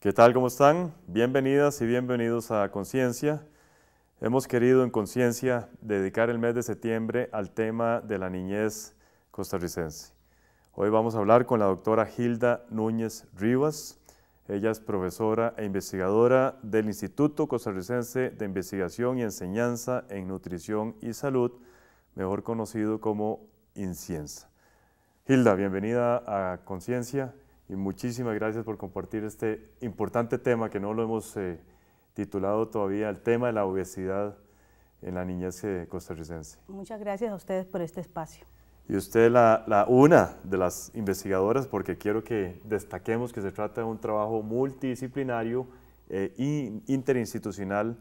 ¿Qué tal? ¿Cómo están? Bienvenidas y bienvenidos a Conciencia. Hemos querido en Conciencia dedicar el mes de septiembre al tema de la niñez costarricense. Hoy vamos a hablar con la doctora Hilda Núñez Rivas. Ella es profesora e investigadora del Instituto Costarricense de Investigación y Enseñanza en Nutrición y Salud, mejor conocido como INCIENSA. Hilda, bienvenida a Conciencia y muchísimas gracias por compartir este importante tema que no lo hemos eh, titulado todavía, el tema de la obesidad en la niñez eh, costarricense. Muchas gracias a ustedes por este espacio. Y usted la, una de las investigadoras, porque quiero que destaquemos que se trata de un trabajo multidisciplinario e interinstitucional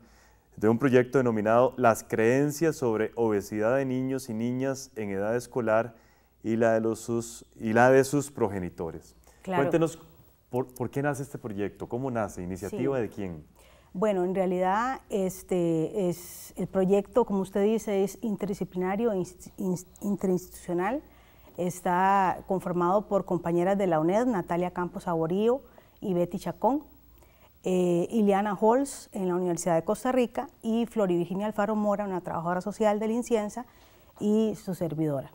de un proyecto denominado Las creencias sobre obesidad de niños y niñas en edad escolar y la de sus progenitores. Cuéntenos por, qué nace este proyecto, cómo nace, iniciativa de quién. Bueno, en realidad este es el proyecto, como usted dice, es interdisciplinario, e interinstitucional. Está conformado por compañeras de la UNED, Natalia Campos Aborío y Betty Chacón, eh, Ileana Holz en la Universidad de Costa Rica y Flori Virginia Alfaro Mora, una trabajadora social de la y su servidora.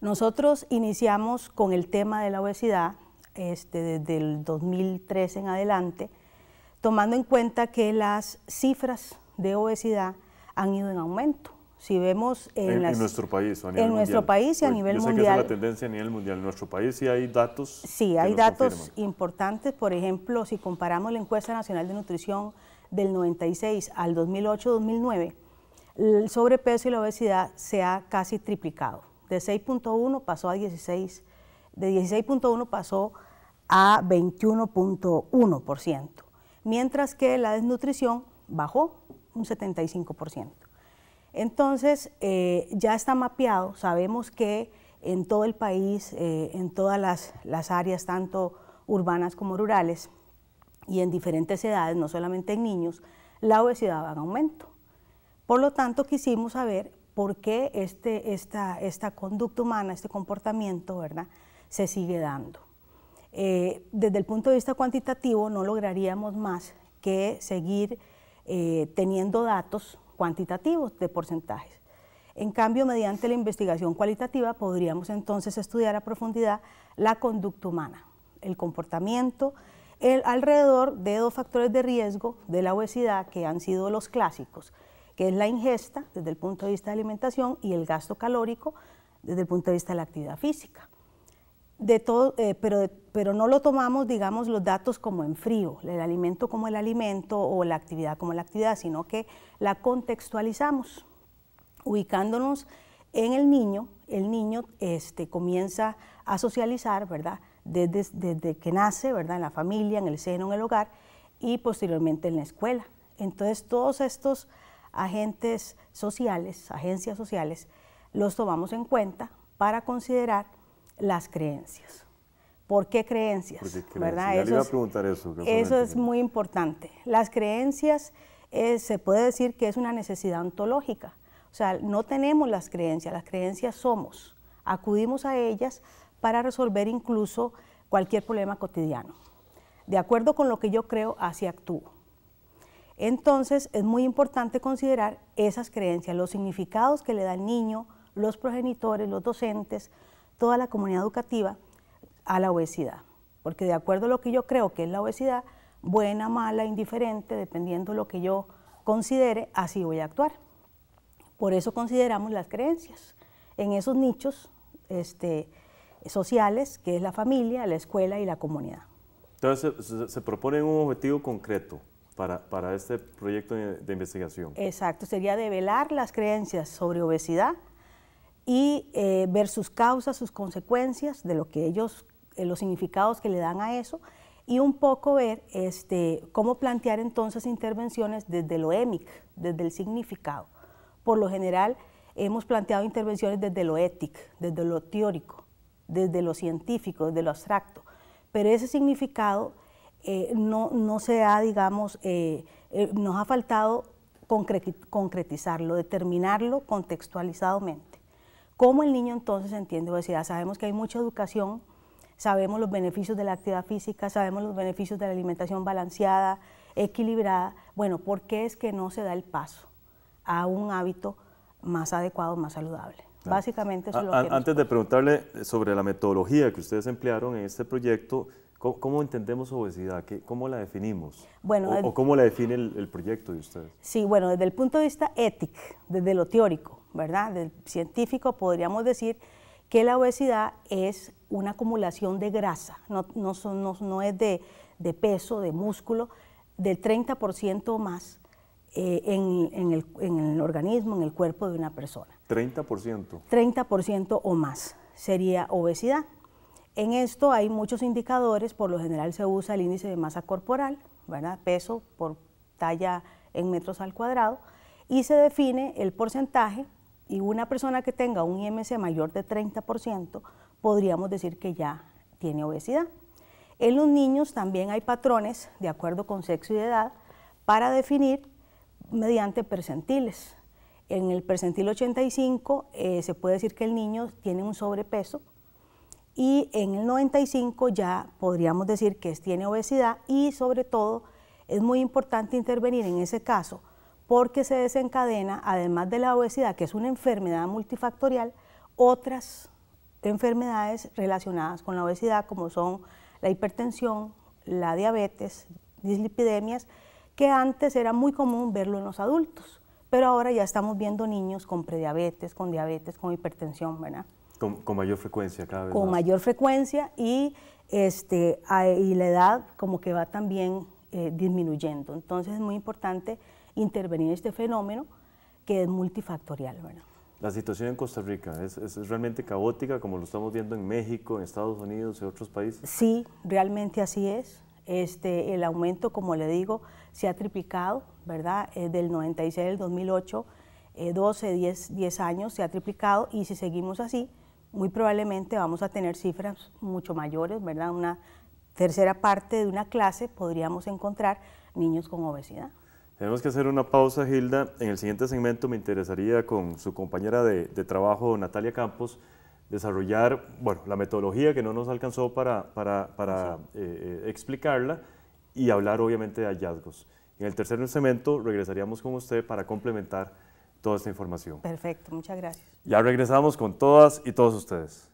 Nosotros iniciamos con el tema de la obesidad este, desde el 2003 en adelante, tomando en cuenta que las cifras de obesidad han ido en aumento. Si vemos en, nuestro país, a nivel en nuestro país y a nivel sé mundial. Que es la tendencia a nivel mundial. En nuestro país sí hay datos. Sí, hay datos importantes. Por ejemplo, si comparamos la encuesta nacional de nutrición del 96 al 2008-2009, el sobrepeso y la obesidad se ha casi triplicado de 6.1 pasó a 16, de 16.1 pasó a 21.1%, mientras que la desnutrición bajó un 75%. Entonces, eh, ya está mapeado, sabemos que en todo el país, eh, en todas las, las, áreas, tanto urbanas como rurales, y en diferentes edades, no solamente en niños, la obesidad va en aumento. Por lo tanto, quisimos saber por qué este, esta, conducta humana, este comportamiento, ¿verdad?, se sigue dando. Eh, desde el punto de vista cuantitativo no lograríamos más que seguir eh, teniendo datos cuantitativos de porcentajes. En cambio, mediante la investigación cualitativa podríamos entonces estudiar a profundidad la conducta humana, el comportamiento, alrededor de dos factores de riesgo de la obesidad que han sido los clásicos, que es la ingesta desde el punto de vista de alimentación y el gasto calórico desde el punto de vista de la actividad física. De todo, eh, pero, pero no lo tomamos, digamos, los datos como en frío, el alimento como el alimento o la actividad como la actividad, sino que la contextualizamos, ubicándonos en el niño, el niño este, comienza a socializar, ¿verdad? Desde, desde, que nace, ¿verdad? En la familia, en el seno, en el hogar y posteriormente en la escuela. Entonces, todos estos agentes sociales, agencias sociales, los tomamos en cuenta para considerar las creencias. ¿Por qué creencias? eso, es muy importante. Las creencias eh, se puede decir que es una necesidad ontológica. O sea, no tenemos las creencias, las creencias somos. Acudimos a ellas para resolver incluso cualquier problema cotidiano. De acuerdo con lo que yo creo, así actúo. Entonces es muy importante considerar esas creencias, los significados que le da el niño, los progenitores, los docentes, toda la comunidad educativa a la obesidad. Porque de acuerdo a lo que yo creo que es la obesidad, buena, mala, indiferente, dependiendo de lo que yo considere, así voy a actuar. Por eso consideramos las creencias. En esos nichos este, sociales, que es la familia, la escuela y la comunidad. Entonces se propone un objetivo concreto, para, este proyecto de, investigación. Exacto, sería develar las creencias sobre obesidad y eh, ver sus causas, sus consecuencias, de lo que ellos, eh, los significados que le dan a eso, y un poco ver este, cómo plantear entonces intervenciones desde lo émic, desde el significado. Por lo general hemos planteado intervenciones desde lo ético, desde lo teórico, desde lo científico, desde lo abstracto, pero ese significado eh, no, no, se ha, digamos, eh, eh, nos ha faltado concretizarlo, determinarlo contextualizadamente. ¿Cómo el niño entonces entiende obesidad? Pues, sabemos que hay mucha educación, sabemos los beneficios de la actividad física, sabemos los beneficios de la alimentación balanceada, equilibrada. Bueno, ¿por qué es que no se da el paso a un hábito más adecuado, más saludable? Básicamente eso lo que... Antes de preguntarle sobre la metodología que ustedes emplearon en este proyecto, ¿Cómo, entendemos obesidad? ¿Cómo la definimos? Eh, o, cómo la define el, proyecto de ustedes? Sí, bueno, desde el punto de vista ético, desde lo teórico, ¿verdad? Del científico podríamos decir que la obesidad es una acumulación de grasa, no, es de, peso, de músculo, del 30% o más eh, en el organismo, en el cuerpo de una persona. ¿30%? 30% o más sería obesidad. En esto hay muchos indicadores, por lo general se usa el índice de masa corporal, peso por talla en metros al cuadrado, y se define el porcentaje y una persona que tenga un IMC mayor de 30%, podríamos decir que ya tiene obesidad. En los niños también hay patrones, de acuerdo con sexo y edad, para definir mediante percentiles. En el percentil 85 eh, se puede decir que el niño tiene un sobrepeso, y en el 95 ya podríamos decir que tiene obesidad y sobre todo es muy importante intervenir en ese caso porque se desencadena, además de la obesidad, que es una enfermedad multifactorial, otras enfermedades relacionadas con la obesidad, como son la hipertensión, la diabetes, dislipidemias, que antes era muy común verlo en los adultos, pero ahora ya estamos viendo niños con prediabetes, con diabetes, con hipertensión, ¿verdad? Con, mayor frecuencia cada vez. Con mayor frecuencia y, este, y la edad como que va también eh, disminuyendo. Entonces es muy importante intervenir en este fenómeno que es multifactorial. ¿verdad? La situación en Costa Rica ¿es, es, es realmente caótica como lo estamos viendo en México, en Estados Unidos y otros países. Sí, realmente así es. Este, el aumento, como le digo, se ha triplicado, ¿verdad? Eh, del 96 al 2008, 12, 10, 10 años se ha triplicado y si seguimos así, muy probablemente vamos a tener cifras mucho mayores, ¿verdad? Una tercera parte de una clase podríamos encontrar niños con obesidad. Tenemos que hacer una pausa, Hilda. En el siguiente segmento me interesaría con su compañera de, trabajo, Natalia Campos, desarrollar bueno, la metodología que no nos alcanzó para, eh, eh, explicarla y hablar obviamente de hallazgos. En el tercer segmento regresaríamos con usted para complementar toda esta información. Perfecto, muchas gracias. Ya regresamos con todas y todos ustedes.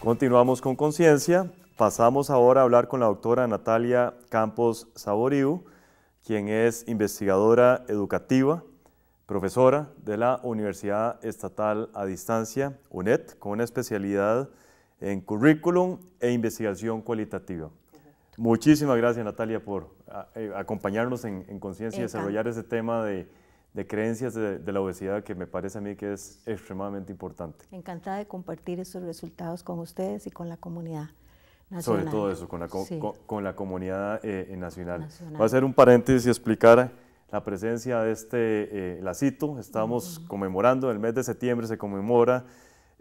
Continuamos con conciencia. Pasamos ahora a hablar con la doctora Natalia Campos Saboriu, quien es investigadora educativa profesora de la Universidad Estatal a Distancia, UNED, con una especialidad en currículum e investigación cualitativa. Muchísimas gracias, Natalia, por eh, acompañarnos en, conciencia y desarrollar ese tema de, de creencias de, la obesidad que me parece a mí que es extremadamente importante. Encantada de compartir esos resultados con ustedes y con la comunidad. Nacional. Sobre todo eso, con la, con, la comunidad eh, eh, nacional. Voy Va a ser un paréntesis y explicar la presencia de este eh, lacito. Estamos conmemorando, en conmemorando, el mes de septiembre se conmemora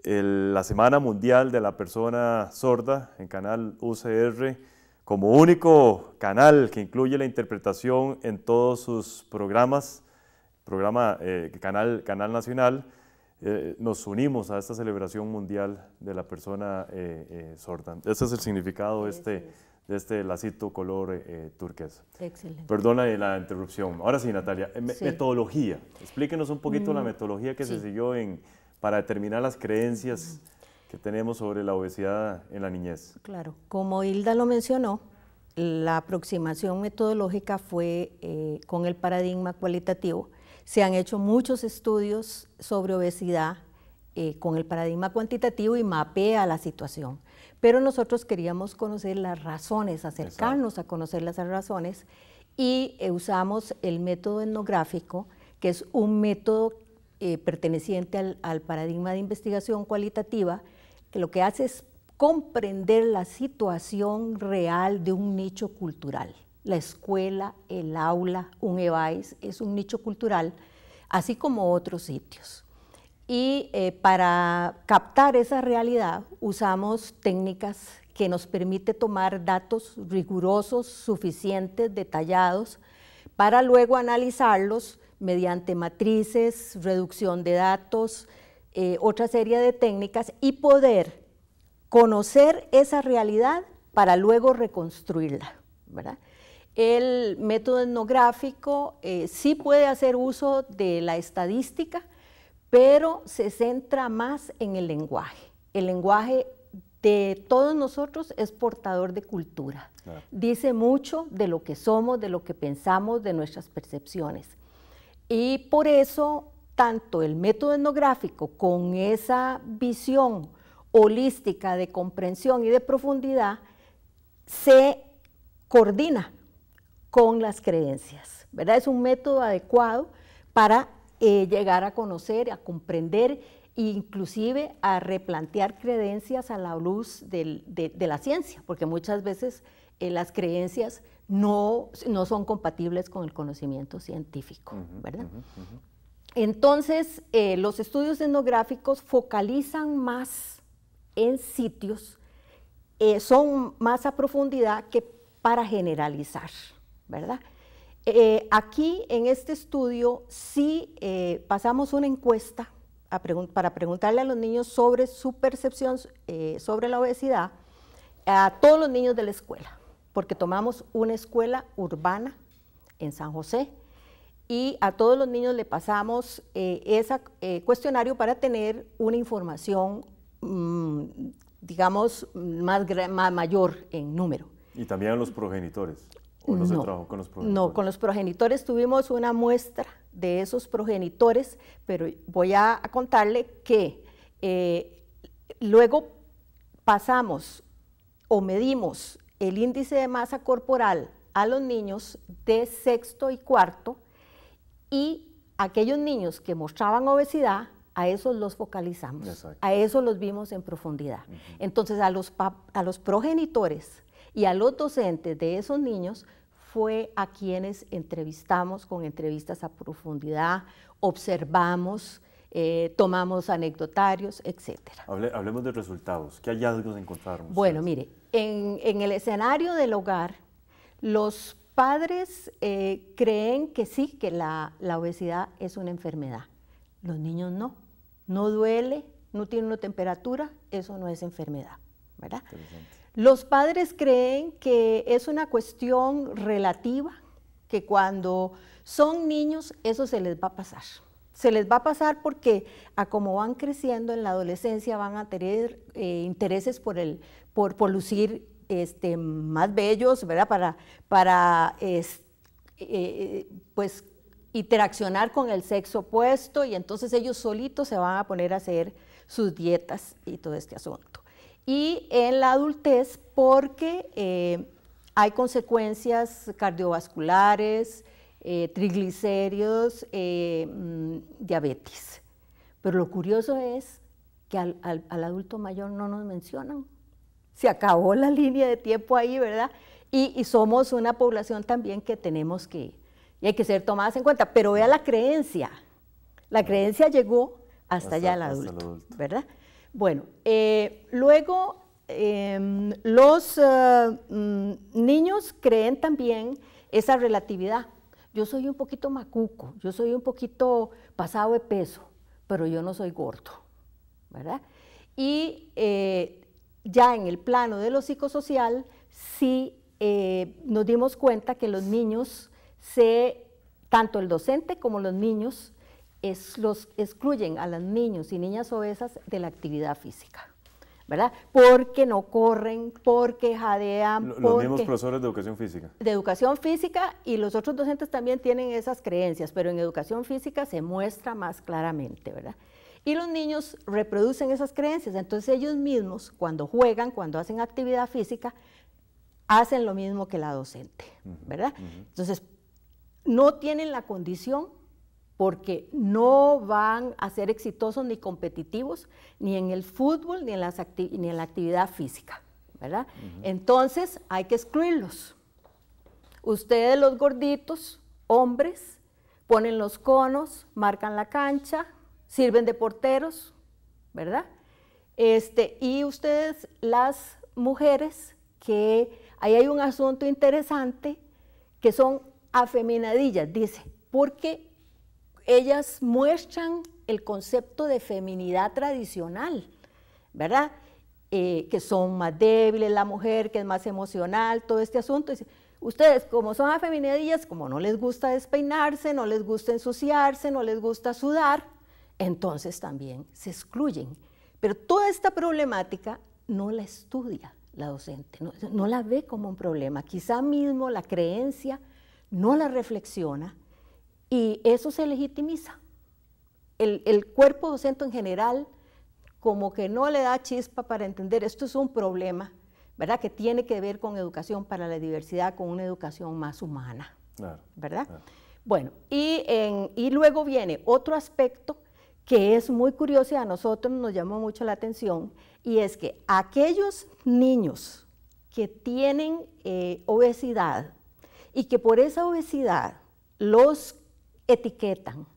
la Semana Mundial de la Persona Sorda en Canal UCR como único canal que incluye la interpretación en todos sus programas, programa eh, canal, canal Nacional. Eh, nos unimos a esta celebración mundial de la persona sorda. Ese es el significado de este, de este lacito color eh, eh, turquesa. Excelente. Perdona la interrupción. Ahora sí, Natalia, eh, metodología. Explíquenos un poquito la mm, metodología que se siguió para determinar las creencias que tenemos sobre la obesidad en la niñez. Claro, como Hilda lo mencionó, la aproximación metodológica fue con el paradigma cualitativo. Se han hecho muchos estudios sobre obesidad con el paradigma cuantitativo y mapea la situación. Pero nosotros queríamos conocer las razones, acercarnos a conocer las razones y eh, usamos el método etnográfico, que es un método eh, perteneciente al, paradigma de investigación cualitativa, que lo que hace es comprender la situación real de un nicho cultural. La escuela, el aula, un EVAIS es un nicho cultural, así como otros sitios. Y eh, para captar esa realidad usamos técnicas que nos permite tomar datos rigurosos, suficientes, detallados, para luego analizarlos mediante matrices, reducción de datos, eh, otra serie de técnicas y poder conocer esa realidad para luego reconstruirla. El método etnográfico eh, sí puede hacer uso de la estadística, pero se centra más en el lenguaje. El lenguaje de todos nosotros es portador de cultura. Dice mucho de lo que somos, de lo que pensamos, de nuestras percepciones. Y por eso, tanto el método etnográfico con esa visión holística de comprensión y de profundidad se coordina con las creencias, ¿verdad? Es un método adecuado para eh, llegar a conocer, a comprender inclusive a replantear creencias a la luz de, la ciencia, porque muchas veces eh, las creencias no, no son compatibles con el conocimiento científico, ¿verdad? Entonces, eh, los estudios etnográficos focalizan más en sitios, son más a profundidad que para generalizar, ¿verdad? Eh, aquí en este estudio sí eh, pasamos una encuesta para preguntarle a los niños sobre su percepción eh, sobre la obesidad a todos los niños de la escuela, porque tomamos una escuela urbana en San José y a todos los niños le pasamos ese cuestionario para tener una información, mm, digamos, más mayor en número. Y también a los progenitores no, con los progenitores? tuvimos una muestra de esos progenitores, pero voy a, contarle que eh, luego pasamos o medimos el índice de masa corporal a los niños de sexto y cuarto y aquellos niños que mostraban obesidad, a esos los focalizamos, a esos los vimos en profundidad. Entonces a los, a los progenitores y a los docentes de esos niños fue a quienes entrevistamos con entrevistas a profundidad, observamos, eh, tomamos anecdotarios, etc. hablemos de resultados. ¿Qué hallazgos encontramos? Bueno, mire, en, el escenario del hogar, los padres eh, creen que sí, que la, obesidad es una enfermedad. Los niños no. No duele, no tiene una temperatura, eso no es enfermedad, ¿verdad? Los padres creen que es una cuestión relativa, que cuando son niños eso se les va a pasar. Se les va a pasar porque a como van creciendo en la adolescencia van a tener eh, intereses por, el, por, lucir este, más bellos, ¿verdad? Para, para eh, pues, interaccionar con el sexo opuesto y entonces ellos solitos se van a poner a hacer sus dietas y todo este asunto y en la adultez porque eh, hay consecuencias cardiovasculares, eh, triglicéridos, eh, mm, diabetes. Pero lo curioso es que al, adulto mayor no nos mencionan. Se acabó la línea de tiempo ahí, ¿verdad? Y, somos una población también que tenemos que, y hay que ser tomadas en cuenta. Pero vea la creencia. La creencia llegó hasta, ya allá al adulto, adulto, ¿verdad? Bueno, eh, luego em, los eh, mm, niños creen también esa relatividad. Yo soy un poquito macuco, yo soy un poquito pasado de peso, pero yo no soy gordo, ¿verdad? Y eh, ya en el plano de lo psicosocial, sí nos dimos cuenta que los niños se, tanto el docente como los niños, es, los excluyen a los niños y niñas obesas de la actividad física. ¿verdad? Porque no corren, porque jadean. Los mismos profesores de educación física. De educación física y los otros docentes también tienen esas creencias, pero en educación física se muestra más claramente, ¿verdad? Y los niños reproducen esas creencias, entonces ellos mismos cuando juegan, cuando hacen actividad física, hacen lo mismo que la docente, ¿verdad? Entonces, no tienen la condición porque no van a ser exitosos ni competitivos, ni en el fútbol, ni en, la actividad física, ¿verdad? Entonces hay que excluirlos. Ustedes los gorditos, hombres, ponen los conos, marcan la cancha, sirven de porteros, ¿verdad? Este, y ustedes, las mujeres, que ahí hay un asunto interesante, que son afeminadillas, dice, porque ellas muestran el concepto de feminidad tradicional, ¿verdad? Eh, que son más débiles la mujer, que es más emocional, todo este asunto. Ustedes, como son afeminadillas, como no les gusta despeinarse, no les gusta ensuciarse, no les gusta sudar, entonces también se excluyen. Pero toda esta problemática no la estudia la docente, no la ve como un problema. Quizá mismo la creencia no la reflexiona y eso se legitimiza. El, cuerpo docente en general como que no le da chispa para entender, esto es un problema, ¿verdad? Que tiene que ver con educación para la diversidad, con una educación más humana, ¿verdad? Bueno, y, luego viene otro aspecto que es muy curioso y a nosotros nos llamó mucho la atención, y es que aquellos niños que tienen eh, obesidad y que por esa obesidad los etiquetan,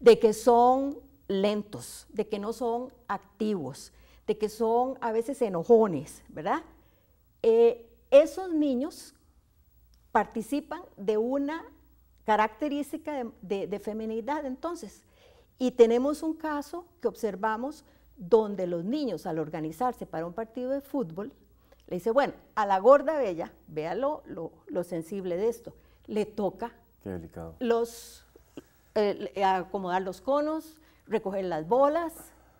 de que son lentos, de que no son activos, de que son a veces enojones, ¿verdad? Eh, esos niños participan de una característica de, feminidad entonces. Y tenemos un caso que observamos donde los niños al organizarse para un partido de fútbol, le dice, bueno, a la gorda bella, véalo lo, lo sensible de esto, le toca Qué los eh, eh, acomodar los conos, recoger las bolas,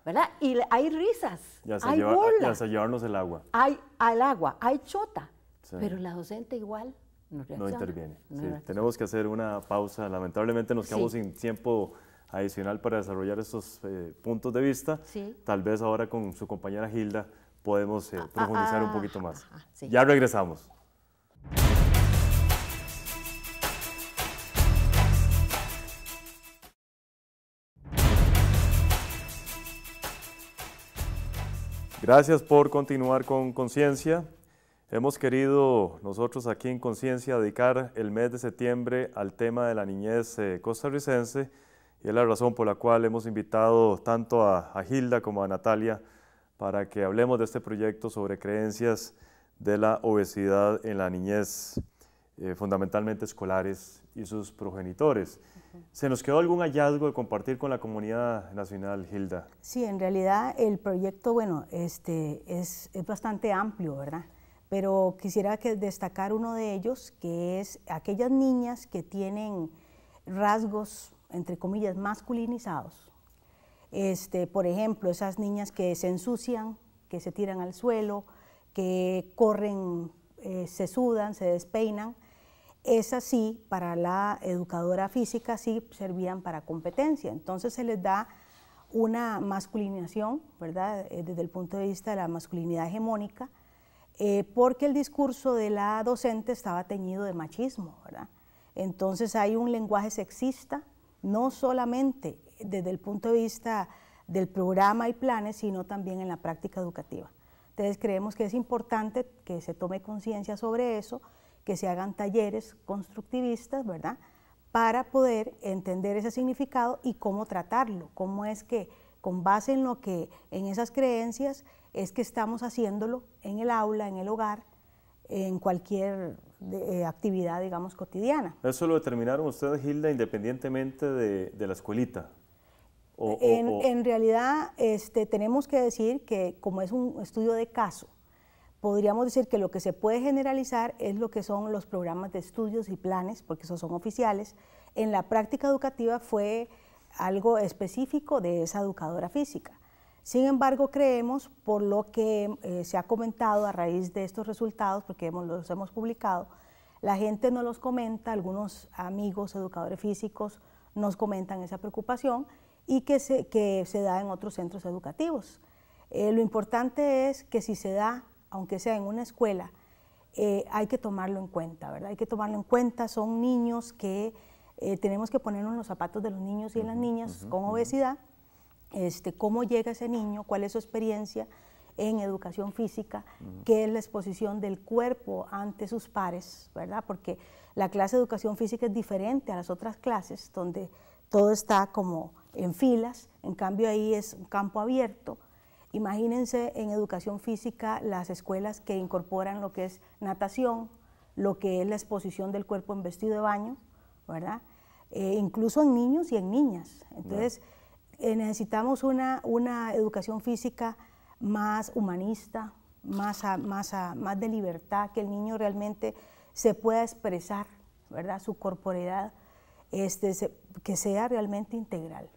¿verdad? Y hay risas, ya hay lleva, bolas. llevarnos el agua. Hay al agua, hay chota, pero la docente igual no, interviene. tenemos que hacer una pausa. Lamentablemente nos quedamos sin tiempo adicional para desarrollar estos eh, puntos de vista. Tal vez ahora con su compañera Gilda podemos ah, ah, profundizar un ah, poquito más. ya regresamos. Gracias por continuar con Conciencia. Hemos querido nosotros aquí en Conciencia dedicar el mes de septiembre al tema de la niñez eh, costarricense y es la razón por la cual hemos invitado tanto a, Gilda como a Natalia para que hablemos de este proyecto sobre creencias de la obesidad en la niñez, eh, fundamentalmente escolares y sus progenitores. ¿Se nos quedó algún hallazgo de compartir con la comunidad nacional, Hilda? Sí, en realidad el proyecto, bueno, este, es, bastante amplio, ¿verdad? Pero quisiera que destacar uno de ellos, que es aquellas niñas que tienen rasgos, entre comillas, masculinizados. Este, por ejemplo, esas niñas que se ensucian, que se tiran al suelo, que corren, eh, se sudan, se despeinan es así para la educadora física, sí servían para competencia. Entonces se les da una masculinación, ¿verdad? Eh, desde el punto de vista de la masculinidad hegemónica, eh, porque el discurso de la docente estaba teñido de machismo, ¿verdad? Entonces hay un lenguaje sexista, no solamente desde el punto de vista del programa y planes, sino también en la práctica educativa. Entonces creemos que es importante que se tome conciencia sobre eso que se hagan talleres constructivistas, ¿verdad? Para poder entender ese significado y cómo tratarlo, cómo es que con base en lo que, en esas creencias, es que estamos haciéndolo en el aula, en el hogar, en cualquier eh, actividad, digamos, cotidiana. ¿Eso lo determinaron ustedes, Hilda, independientemente de, la escuelita? en, realidad, este, tenemos que decir que como es un estudio de caso, podríamos decir que lo que se puede generalizar es lo que son los programas de estudios y planes, porque esos son oficiales. En la práctica educativa fue algo específico de esa educadora física. Sin embargo, creemos, por lo que eh, se ha comentado a raíz de estos resultados, porque hemos, los hemos publicado, la gente no los comenta, algunos amigos educadores físicos nos comentan esa preocupación y que se, se da en otros centros educativos. Eh, lo importante es que si se da aunque sea en una escuela, eh, hay que tomarlo en cuenta, ¿verdad? Hay que tomarlo en cuenta, son niños que eh, tenemos que ponernos los zapatos de los niños y de las niñas con obesidad, este, cómo llega ese niño, cuál es su experiencia en educación física, qué es la exposición del cuerpo ante sus pares, ¿verdad? Porque la clase de educación física es diferente a las otras clases, donde todo está como en filas, en cambio ahí es un campo abierto, Imagínense en educación física las escuelas que incorporan lo que es natación, lo que es la exposición del cuerpo en vestido de baño, ¿verdad? Eh, incluso en niños y en niñas. Entonces, eh, necesitamos una, una educación física más humanista, más, más, de libertad, que el niño realmente se pueda expresar, ¿verdad? Su corporeidad, este, que sea realmente integral.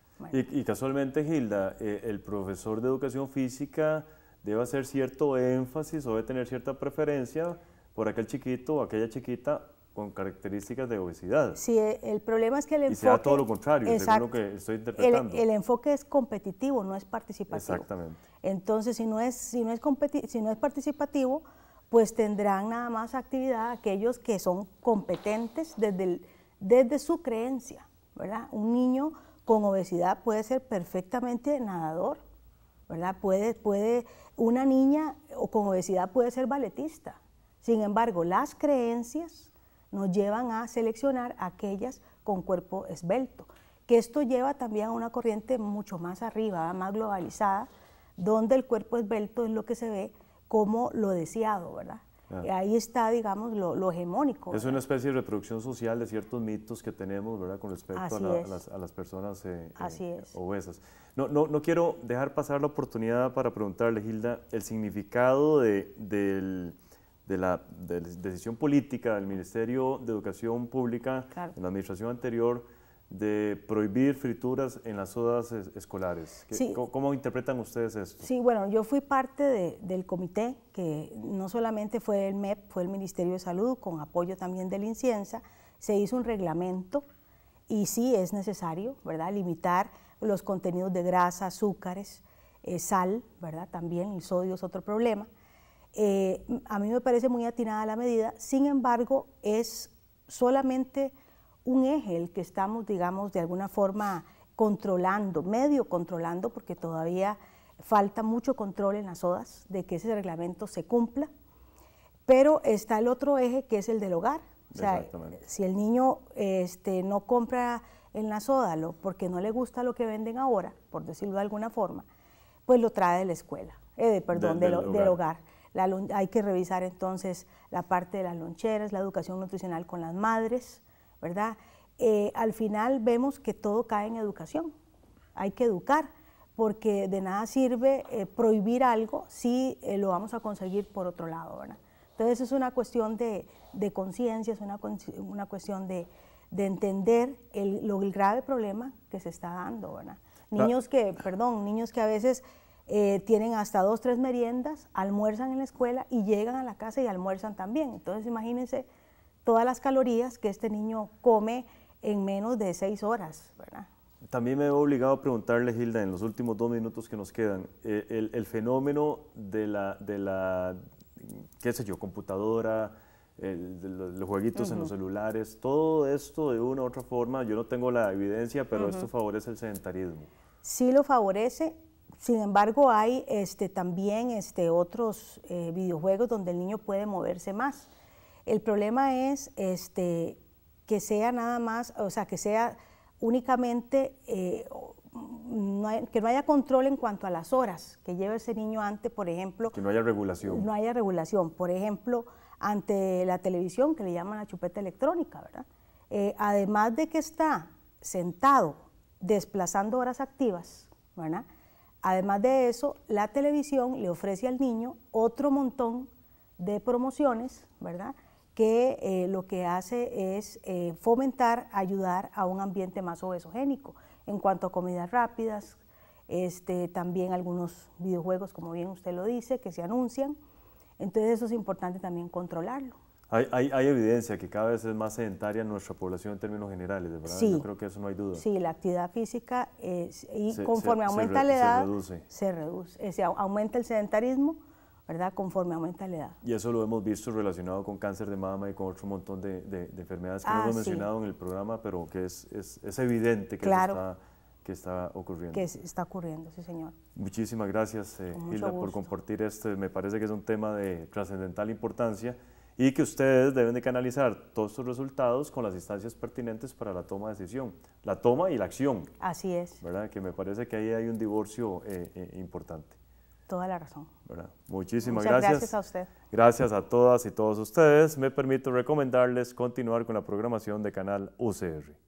Y, casualmente, Gilda, eh, el profesor de educación física debe hacer cierto énfasis o debe tener cierta preferencia por aquel chiquito o aquella chiquita con características de obesidad. Sí, eh, el problema es que el enfoque... Y sea todo lo contrario, exacto, que estoy interpretando. El, enfoque es competitivo, no es participativo. Exactamente. Entonces, si no es, si no es, si no es participativo, pues tendrán nada más actividad aquellos que son competentes desde, desde su creencia, ¿verdad? Un niño con obesidad puede ser perfectamente nadador, ¿verdad? Puede, puede, una niña con obesidad puede ser balletista. Sin embargo, las creencias nos llevan a seleccionar aquellas con cuerpo esbelto, que esto lleva también a una corriente mucho más arriba, más globalizada, donde el cuerpo esbelto es lo que se ve como lo deseado, ¿verdad? Ah. Ahí está, digamos, lo, hegemónico. Es una especie de reproducción social de ciertos mitos que tenemos, con respecto a, las, personas eh, eh, obesas. No, quiero dejar pasar la oportunidad para preguntarle, Gilda, el significado de, la, decisión política del Ministerio de Educación Pública en la administración anterior de prohibir frituras en las sodas escolares. ¿Cómo, interpretan ustedes esto? Sí, bueno, yo fui parte del comité, que no solamente fue el MEP, fue el Ministerio de Salud, con apoyo también del INCIENSA, se hizo un reglamento y sí es necesario, ¿verdad?, limitar los contenidos de grasa, azúcares, eh, sal, ¿verdad?, también el sodio es otro problema. Eh, a mí me parece muy atinada la medida, sin embargo, es solamente un eje el que estamos, digamos, de alguna forma controlando, medio controlando, porque todavía falta mucho control en las sodas, de que ese reglamento se cumpla, pero está el otro eje que es el del hogar. O sea, si el niño este, no compra en la soda porque no le gusta lo que venden ahora, por decirlo de alguna forma, pues lo trae de la escuela, eh, perdón, del, hogar. hay que revisar entonces la parte de las loncheras, la educación nutricional con las madres, ¿verdad? Eh, al final vemos que todo cae en educación. Hay que educar, porque de nada sirve eh, prohibir algo si eh, lo vamos a conseguir por otro lado, ¿verdad? Entonces es una cuestión de, conciencia, es una, cuestión de, entender el, grave problema que se está dando, ¿verdad? Niños que, perdón, niños que a veces tienen hasta dos, tres meriendas, almuerzan en la escuela y llegan a la casa y almuerzan también. Entonces imagínense todas las calorías que este niño come en menos de seis horas, También me he obligado a preguntarle, Hilda, en los últimos dos minutos que nos quedan, eh, el, fenómeno de la, de la, qué sé yo, computadora, los, jueguitos en los celulares, todo esto de una u otra forma, yo no tengo la evidencia, pero esto favorece el sedentarismo. Sí lo favorece, sin embargo hay este, también este, otros eh, videojuegos donde el niño puede moverse más. El problema es este, que sea nada más, o sea, que sea únicamente, eh, mm, que no haya control en cuanto a las horas que lleva ese niño antes, por ejemplo. Que no haya regulación. No haya regulación. Por ejemplo, ante la televisión, que le llaman la chupeta electrónica, ¿verdad? Eh, además de que está sentado desplazando horas activas, ¿verdad? Además de eso, la televisión le ofrece al niño otro montón de promociones, ¿verdad? que eh, lo que hace es eh, fomentar, ayudar a un ambiente más obesogénico en cuanto a comidas rápidas, este, también algunos videojuegos, como bien usted lo dice, que se anuncian. Entonces eso es importante también controlarlo. Hay, hay, evidencia que cada vez es más sedentaria nuestra población en términos generales, ¿verdad? Sí, Yo creo que eso no hay duda. Sí, la actividad física, y conforme aumenta la edad, se reduce. Se aumenta el sedentarismo ¿verdad? Conforme aumenta la edad. Y eso lo hemos visto relacionado con cáncer de mama y con otro montón de, enfermedades que no ah, hemos mencionado en el programa, pero que es, es, evidente que está que está ocurriendo. Que está ocurriendo, sí, señor. Muchísimas gracias, eh, Hilda, por compartir esto. Me parece que es un tema de trascendental importancia y que ustedes deben de canalizar todos sus resultados con las instancias pertinentes para la toma de decisión, la toma y la acción. Así es. ¿Verdad? Que me parece que ahí hay un divorcio eh, eh, importante. Toda la razón. Muchísimas gracias. Gracias a usted. Gracias a todas y todos ustedes. Me permito recomendarles continuar con la programación de Canal UCR.